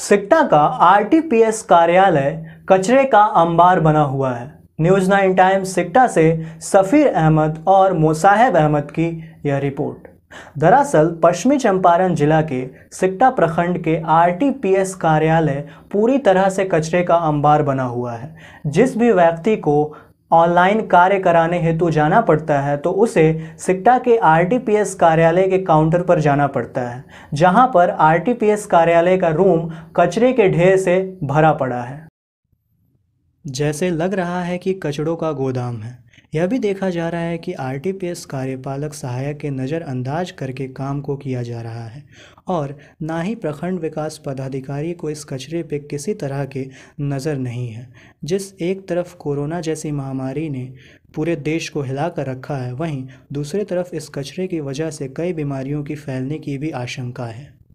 सिक्टा का आरटीपीएस कार्यालय कचरे का अंबार बना हुआ है न्यूज नाइन टाइम सिक्टा से सफ़ीर अहमद और मोसाहेब अहमद की यह रिपोर्ट दरअसल पश्चिमी चंपारण जिला के सिक्टा प्रखंड के आरटीपीएस कार्यालय पूरी तरह से कचरे का अंबार बना हुआ है जिस भी व्यक्ति को ऑनलाइन कार्य कराने हेतु जाना पड़ता है तो उसे सिक्टा के आरटीपीएस कार्यालय के काउंटर पर जाना पड़ता है जहां पर आरटीपीएस कार्यालय का रूम कचरे के ढेर से भरा पड़ा है जैसे लग रहा है कि कचड़ों का गोदाम है यह भी देखा जा रहा है कि आर कार्यपालक सहायक के नज़रअंदाज करके काम को किया जा रहा है और ना ही प्रखंड विकास पदाधिकारी को इस कचरे पे किसी तरह के नज़र नहीं है जिस एक तरफ कोरोना जैसी महामारी ने पूरे देश को हिला कर रखा है वहीं दूसरी तरफ इस कचरे की वजह से कई बीमारियों की फैलने की भी आशंका है